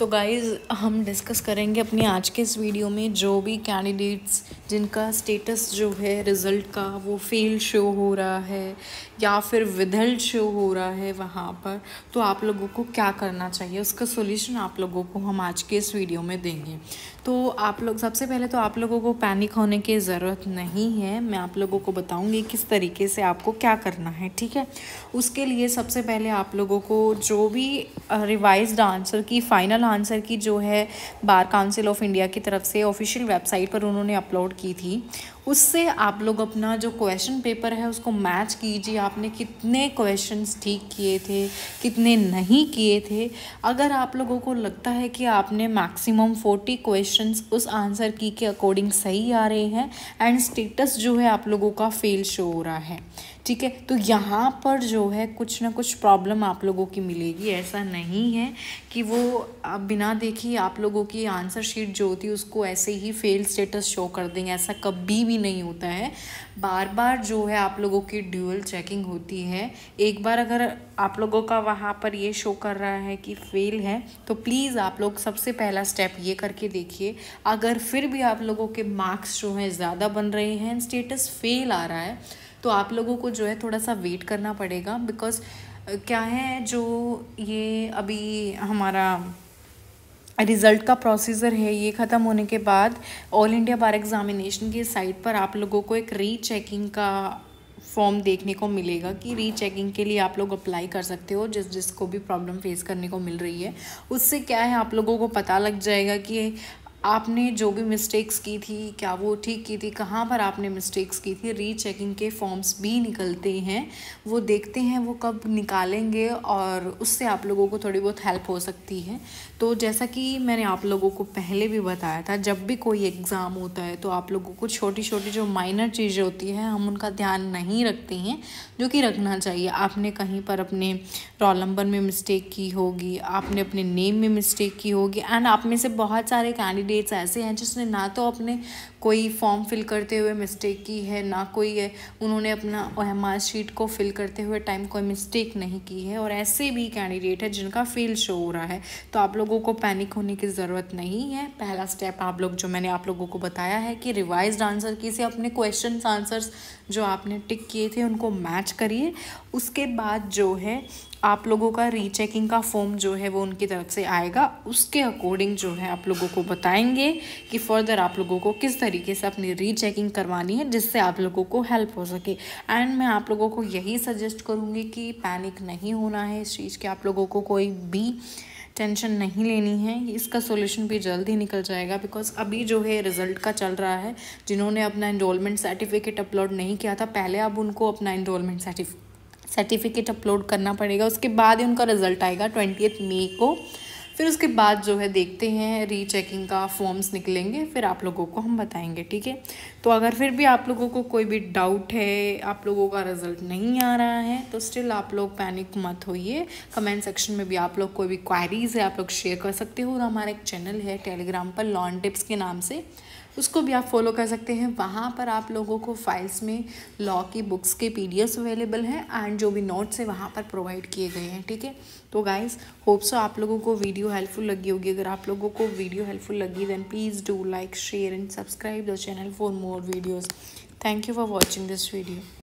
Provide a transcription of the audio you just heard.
तो गाइज़ हम डिस्कस करेंगे अपनी आज के इस वीडियो में जो भी कैंडिडेट्स जिनका स्टेटस जो है रिज़ल्ट का वो फेल शो हो रहा है या फिर विधल शो हो रहा है वहाँ पर तो आप लोगों को क्या करना चाहिए उसका सोल्यूशन आप लोगों को हम आज के इस वीडियो में देंगे तो आप लोग सबसे पहले तो आप लोगों को पैनिक होने की ज़रूरत नहीं है मैं आप लोगों को बताऊँगी किस तरीके से आपको क्या करना है ठीक है उसके लिए सबसे पहले आप लोगों को जो भी revise answer key final answer key जो है बार काउंसिल ऑफ इंडिया की तरफ से ऑफिशियल वेबसाइट पर उन्होंने अपलोड की थी उससे आप लोग अपना जो क्वेश्चन पेपर है उसको मैच कीजिए आपने कितने क्वेश्चंस ठीक किए थे कितने नहीं किए थे अगर आप लोगों को लगता है कि आपने मैक्सिमम फोर्टी क्वेश्चंस उस आंसर की के अकॉर्डिंग सही आ रहे हैं एंड स्टेटस जो है आप लोगों का फेल शो हो रहा है ठीक है तो यहाँ पर जो है कुछ ना कुछ प्रॉब्लम आप लोगों की मिलेगी ऐसा नहीं है कि वो आप बिना देखी आप लोगों की आंसर शीट जो होती है उसको ऐसे ही फेल स्टेटस शो कर देंगे ऐसा कभी भी नहीं होता है बार बार जो है आप लोगों की ड्यूअल चेकिंग होती है एक बार अगर आप लोगों का वहाँ पर ये शो कर रहा है कि फेल है तो प्लीज़ आप लोग सबसे पहला स्टेप ये करके देखिए अगर फिर भी आप लोगों के मार्क्स जो हैं ज़्यादा बन रहे हैं स्टेटस फेल आ रहा है तो आप लोगों को जो है थोड़ा सा वेट करना पड़ेगा बिकॉज़ क्या है जो ये अभी हमारा रिज़ल्ट का प्रोसीजर है ये ख़त्म होने के बाद ऑल इंडिया बार एग्ज़ामिनेशन की साइट पर आप लोगों को एक री चेकिंग का फॉर्म देखने को मिलेगा कि री चेकिंग के लिए आप लोग अप्लाई कर सकते हो जिस जिसको भी प्रॉब्लम फेस करने को मिल रही है उससे क्या है आप लोगों को पता लग जाएगा कि आपने जो भी मिस्टेक्स की थी क्या वो ठीक की थी कहाँ पर आपने मिस्टेक्स की थी रीचेकिंग के फॉर्म्स भी निकलते हैं वो देखते हैं वो कब निकालेंगे और उससे आप लोगों को थोड़ी बहुत हेल्प हो सकती है तो जैसा कि मैंने आप लोगों को पहले भी बताया था जब भी कोई एग्ज़ाम होता है तो आप लोगों को छोटी छोटी जो माइनर चीज़ें होती हैं हम उनका ध्यान नहीं रखते हैं जो कि रखना चाहिए आपने कहीं पर अपने रोल नंबर में मिस्टेक की होगी आपने अपने नेम में मिस्टेक की होगी एंड आप में से बहुत सारे कैंडिडेट कैंडिडेट्स ऐसे हैं जिसने ना तो अपने कोई फॉर्म फिल करते हुए मिस्टेक की है ना कोई है उन्होंने अपना एम शीट को फिल करते हुए टाइम कोई मिस्टेक नहीं की है और ऐसे भी कैंडिडेट है जिनका फेल शो हो रहा है तो आप लोगों को पैनिक होने की ज़रूरत नहीं है पहला स्टेप आप लोग जो मैंने आप लोगों को बताया है कि रिवाइज आंसर की से अपने क्वेश्चन आंसर्स जो आपने टिक किए थे उनको मैच करिए उसके बाद जो है आप लोगों का रीचेकिंग का फॉर्म जो है वो उनकी तरफ से आएगा उसके अकॉर्डिंग जो है आप लोगों को बताएँ बताएंगे कि फ़र्दर आप लोगों को किस तरीके से अपनी रीचेकिंग करवानी है जिससे आप लोगों को हेल्प हो सके एंड मैं आप लोगों को यही सजेस्ट करूँगी कि पैनिक नहीं होना है इस चीज़ के आप लोगों को कोई भी टेंशन नहीं लेनी है इसका सोल्यूशन भी जल्द ही निकल जाएगा बिकॉज अभी जो है रिजल्ट का चल रहा है जिन्होंने अपना इनरोलमेंट सर्टिफिकेट अपलोड नहीं किया था पहले अब उनको अपना इनरोलमेंट सर्टिफिकेट अपलोड करना पड़ेगा उसके बाद ही उनका रिजल्ट आएगा ट्वेंटी मे को फिर उसके बाद जो है देखते हैं रीचेकिंग का फॉर्म्स निकलेंगे फिर आप लोगों को हम बताएंगे ठीक है तो अगर फिर भी आप लोगों को कोई भी डाउट है आप लोगों का रिजल्ट नहीं आ रहा है तो स्टिल आप लोग पैनिक मत होइए कमेंट सेक्शन में भी आप लोग कोई भी क्वारीज़ है आप लोग शेयर कर सकते हो और हमारा एक चैनल है टेलीग्राम पर लॉन टिप्स के नाम से उसको भी आप फॉलो कर सकते हैं वहाँ पर आप लोगों को फाइल्स में लॉ की बुक्स के पी अवेलेबल हैं एंड जो भी नोट्स हैं वहाँ पर प्रोवाइड किए गए हैं ठीक है तो गाइज होप सो आप लोगों को वीडियो हेल्पफुल लगी होगी अगर आप लोगों को वीडियो हेल्पफुल लगी then please do like share and subscribe the channel for more videos thank you for watching this video